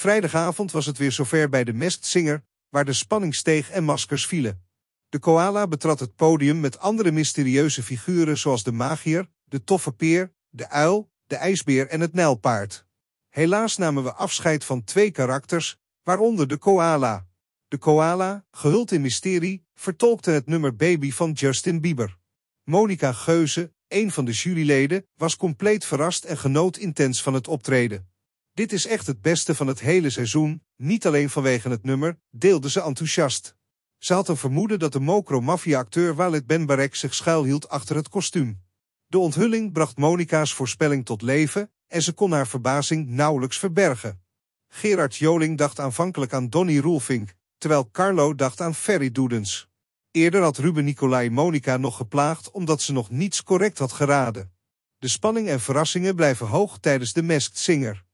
Vrijdagavond was het weer zover bij de Mestzinger, waar de spanning steeg en maskers vielen. De koala betrad het podium met andere mysterieuze figuren zoals de magier, de toffe peer, de uil, de ijsbeer en het nijlpaard. Helaas namen we afscheid van twee karakters, waaronder de koala. De koala, gehuld in mysterie, vertolkte het nummer Baby van Justin Bieber. Monica Geuze, een van de juryleden, was compleet verrast en genoot intens van het optreden. Dit is echt het beste van het hele seizoen, niet alleen vanwege het nummer, deelde ze enthousiast. Ze had een vermoeden dat de mokro-maffia-acteur Walid Benbarek zich schuilhield achter het kostuum. De onthulling bracht Monika's voorspelling tot leven en ze kon haar verbazing nauwelijks verbergen. Gerard Joling dacht aanvankelijk aan Donny Roelfink, terwijl Carlo dacht aan Ferry Doedens. Eerder had Ruben Nicolai Monika nog geplaagd omdat ze nog niets correct had geraden. De spanning en verrassingen blijven hoog tijdens de Masked Singer.